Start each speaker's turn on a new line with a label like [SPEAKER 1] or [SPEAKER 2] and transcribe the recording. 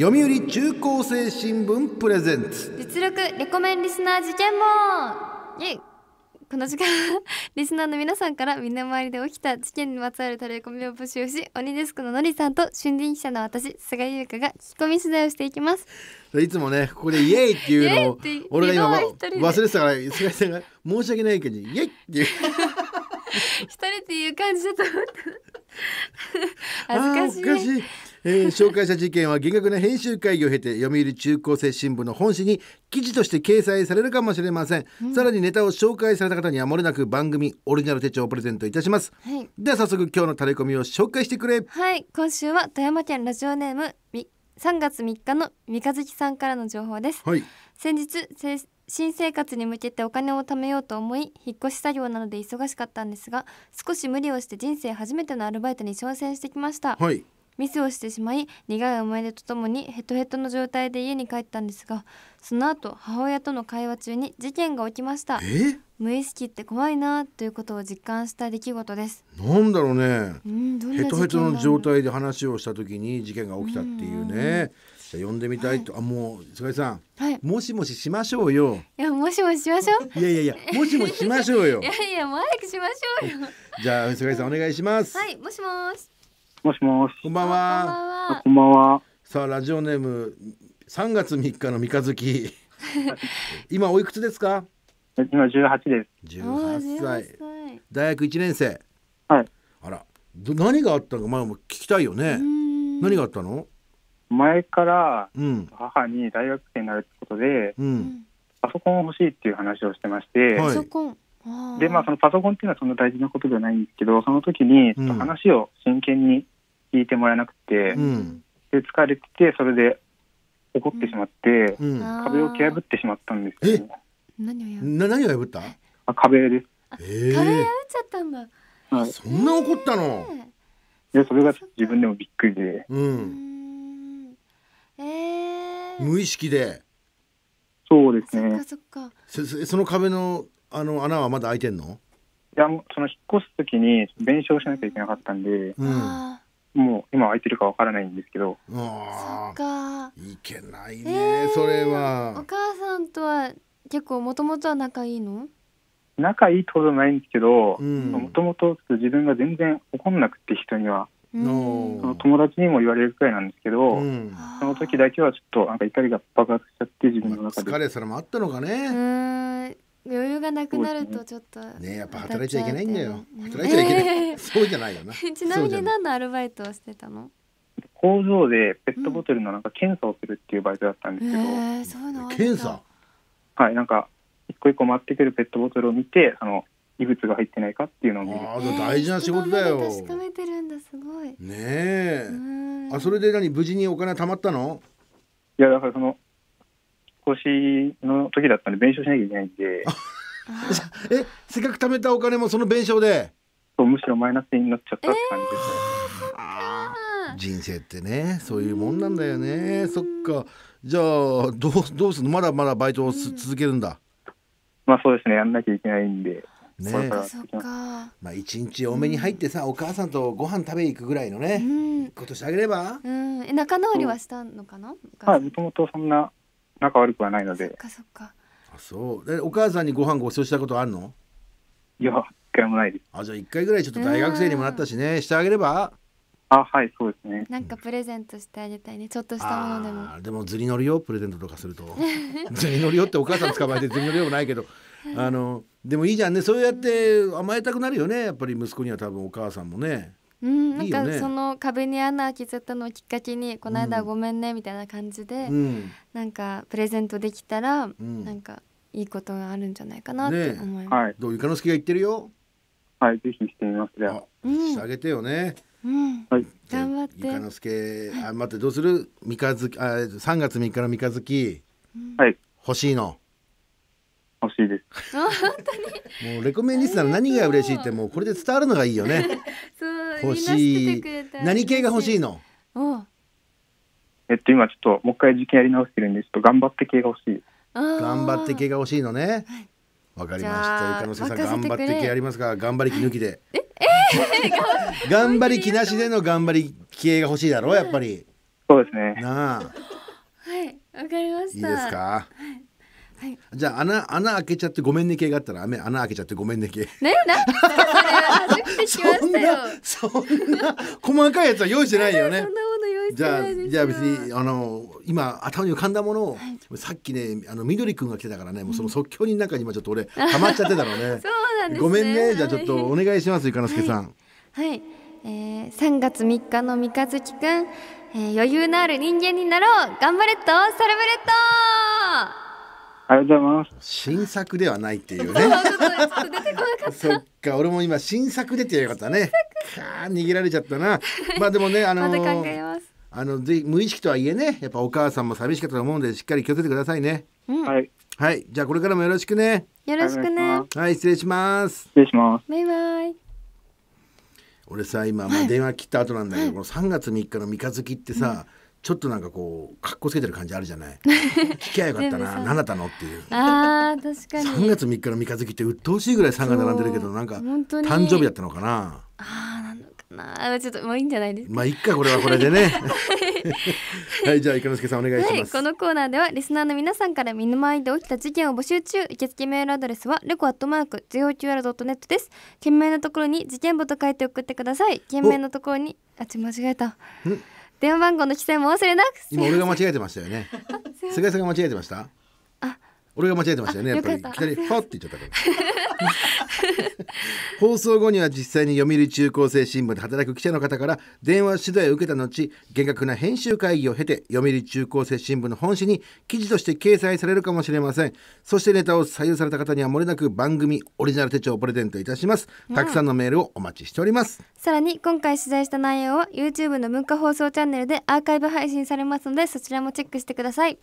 [SPEAKER 1] 読売中高生新聞プレゼンツ
[SPEAKER 2] 実力レコメンリスナー事件簿イエイこの時間 リスナーの皆さんから身の回りで起きた事件にまつわるタレコミを募集し鬼デスクののりさんと春林記者の私菅井優香が聞き込み取材をしていきます
[SPEAKER 1] いつもねここで「イエイ!」っていうのを 俺が今忘れてたから菅井さんが申し訳ないけど「イエイ!」っていう
[SPEAKER 2] 一人っていう感じだと思っ
[SPEAKER 1] た恥ずかしいえー、紹介した事件は厳格な編集会議を経て読売中高生新聞の本誌に記事として掲載されるかもしれません、うん、さらにネタを紹介された方にはもれなく番組オリジナル手帳をプレゼントいたします、はい、では早速今日のタレコミを紹介してくれ
[SPEAKER 2] はい今週は富山県ラジオネーム3月3日の三日月さんからの情報です、はい、先日新生活に向けてお金を貯めようと思い引っ越し作業なので忙しかったんですが少し無理をして人生初めてのアルバイトに挑戦してきました、はい、ミスをしてしまい苦い思い出とともにヘトヘトの状態で家に帰ったんですがその後母親との会話中に事件が起きました無意識って怖いなということを実感した出来事です
[SPEAKER 1] なんだろうね、うん、ヘトヘトの状態で話をした時に事件が起きたっていうね、じゃ呼んでみたいと、はい、あもう菅井さん、はい、もしもししましょうよ
[SPEAKER 2] いやもしもししま
[SPEAKER 1] しょういやいやいやもしもししましょうよ いや
[SPEAKER 2] いやもう早くしましょうよ
[SPEAKER 1] じゃあ菅井さんお願いします
[SPEAKER 2] はいもしもし
[SPEAKER 1] もしもし。こんばんは。こんばんは。さあ、ラジオネーム。3月3日の三日月。今おいくつですか。今18です。18歳。大学1年生。はい。あら、ど何があったのか、前も聞きたいよね。何があったの。前からうん。母に大学生になるってことで、うん。パソコン欲しいっていう話をしてまして、はパソコンでまあそのパソコンっていうのはそんな大事なことではないんですけどその時に話を真剣に聞いてもらえなくて、うん、で疲れててそれで怒ってしまって、うん、壁を蹴破ってしまったんですよ、ね、何を破ったあ壁です、えー、壁破っちゃったんだ、はい、そんな怒ったの、いやそれが自分でもびっくりで、うん、えー、無意識でそうですねそその壁のあの穴はまだ開いてんのいやその引っ越す時に弁償しなきゃいけなかったんで、うん、もう今開いてるかわからないんですけどあ
[SPEAKER 2] あいけないね、え
[SPEAKER 1] ー、それはお
[SPEAKER 2] 母さんとは結構もともとは仲いいの
[SPEAKER 1] 仲いいってことないんですけどもともと自分が全然怒んなくて人には。その友達にも言われるくらいなんですけど、うん、その時だけはちょっとなんか怒りが爆発しちゃって自分の中で疲れそれもあったのかね
[SPEAKER 2] 余裕がなくなるとちょっと
[SPEAKER 1] ねやっぱ働いちゃいけないんだよ、働いちゃいけない、えー、そうじゃないよな ちなみに何
[SPEAKER 2] のアルバイトをしてたの
[SPEAKER 1] 工場でペットボトルのなんか検査をするっていうバイトだったんですけど、えー、そうなん検査はいなんか一個一個回ってくるペットボトルを見てあの異物が入ってないかっていうのを見るあ大事な仕事だよ、えー、確かめてるんだすごいねえあそれで何無事にお金貯まったのいやだからその越しの時だったんで、弁償しなきゃいけないんで、えせっかく貯めたお金もその弁償でそうむしろマイナスになっちゃったって感じですね。人生ってねそういうもんなんだよねそっかじゃあどうどうするのまだまだバイトをす、続けるんだまあそうですね、やんなきゃいけないんで。ねこまあ一日多めに入ってさ、お母さんとご飯食べに行くぐらいのね、うんことしてあげれば
[SPEAKER 2] うん。え仲直りはしたのかな？
[SPEAKER 1] あもともとそんな仲悪くはないので。そっかあそうでお母さんにご飯ご馳走したことあるのいや、一回もないです。あじゃあ一回ぐらいちょっと大学生にもなったしねしてあげればあ、はい、そうですね。
[SPEAKER 2] なんかプレゼントしてあげたいねちょっとしたも
[SPEAKER 1] のでもあでもずり乗るよプレゼントとかするとずり乗るよってお母さん捕まえてずり乗るよもないけどあのでもいいじゃんねそうやって甘えたくなるよねやっぱり息子には多分お母さんもね
[SPEAKER 2] うん、なんか、その壁に穴開けちゃったのをきっかけに「この間ごめんね」みたいな感じで、うん、なんかプレゼントできたら、うん、なんかいいことがあるんじ
[SPEAKER 1] ゃないかなって思います。ねはい、どうゆかのすけが言ってるよ。はい、ぜひしてみます。では、うん、してあげてよね。うん、はい、
[SPEAKER 2] 頑張って。ゆかの
[SPEAKER 1] すけ、あ、待って、どうする、三日月、あ、三月三日の三日月。はい。欲しいの。欲しいで
[SPEAKER 2] す。本当
[SPEAKER 1] に。もうレコメンディスなら、何が嬉しいって、もうこれで伝わるのがいいよね。そう欲しい。何系が欲しいのえっと今ちょっともう一回受験やり直してるんです。頑張って系が欲しい頑張って系が欲しいのねわ、かりましたゆかのせさん頑張って系ありますか頑張り気抜きで頑張り気なしでの頑張り系が欲しいだろうやっぱりそうですねなあ
[SPEAKER 2] はいわかりましたいいですか、はいはい、
[SPEAKER 1] じゃあ穴穴開けちゃってごめんね系があったら穴開けちゃってごめんね系
[SPEAKER 2] ねなんか そんな
[SPEAKER 1] そんな細かいやつは用意してないよね そんなもの用意じゃあじゃあ別にあの今頭に浮かんだものを、はい、さっきねあの緑くんが来てたからねもうその即興に中に今ちょっと俺ハマっちゃってたのね そうなね、ごめんねじゃあちょっとお願いしますゆかのすけさん
[SPEAKER 2] はい、はい、えー、3月3日の三日月くん、えー、余裕のある人間になろう頑張れっとサルブレット
[SPEAKER 1] ありがとうございます。新作ではないっていうね。そっか、俺も今新作でってよかったね。か逃げられちゃったな。まあでもね、あのー、あのぜ無意識とはいえね、やっぱお母さんも寂しかったと思うんでしっかり気をつけてくださいね。うん、はい。はい、じゃこれからもよろしくね。
[SPEAKER 2] よろしくね。
[SPEAKER 1] はい、失礼します。失礼します。
[SPEAKER 2] バイバイ。
[SPEAKER 1] 俺さ今、まあ、電話切った後なんだけど、はい、この三月三日の三日月ってさ、うんちょっとなんかこうかっこつけてる感じあるじゃない 聞きゃよかったな何だったのっていう
[SPEAKER 2] ああ確かに三
[SPEAKER 1] 月三日の三日月って鬱陶しいぐらい3が並んでるけどなんか
[SPEAKER 2] 誕生日だっ
[SPEAKER 1] たのかなあ
[SPEAKER 2] あなんだかなちょっともういいんじゃないです
[SPEAKER 1] かまあ一回これはこれでね はいじゃあ池之助さんお願いしま
[SPEAKER 2] す、はい、このコーナーではリスナーの皆さんから身の回りで起きた事件を募集中受付メールアドレスはレコアットマーク JOQR.net です件名のところに事件簿と書いて送ってください件名のところにあち間違えたうん電話番号の記載も忘れなく
[SPEAKER 1] 今俺が間違えてましたよね 菅井さんが間違えてました俺が間違えてましたよねやっぱりいきなり「フって言っちゃったから放送後には実際に読売中高生新聞で働く記者の方から電話取材を受けた後厳格な編集会議を経て読売中高生新聞の本誌に記事として掲載されるかもしれませんそしてネタを採用された方にはもれなく番組オリジナル手帳をプレゼントいたしますたくさんのメールをお待ちしております、うん、さら
[SPEAKER 2] に今回取材した内容は YouTube の文化放送チャンネルでアーカイブ配信されますのでそちらもチェックしてください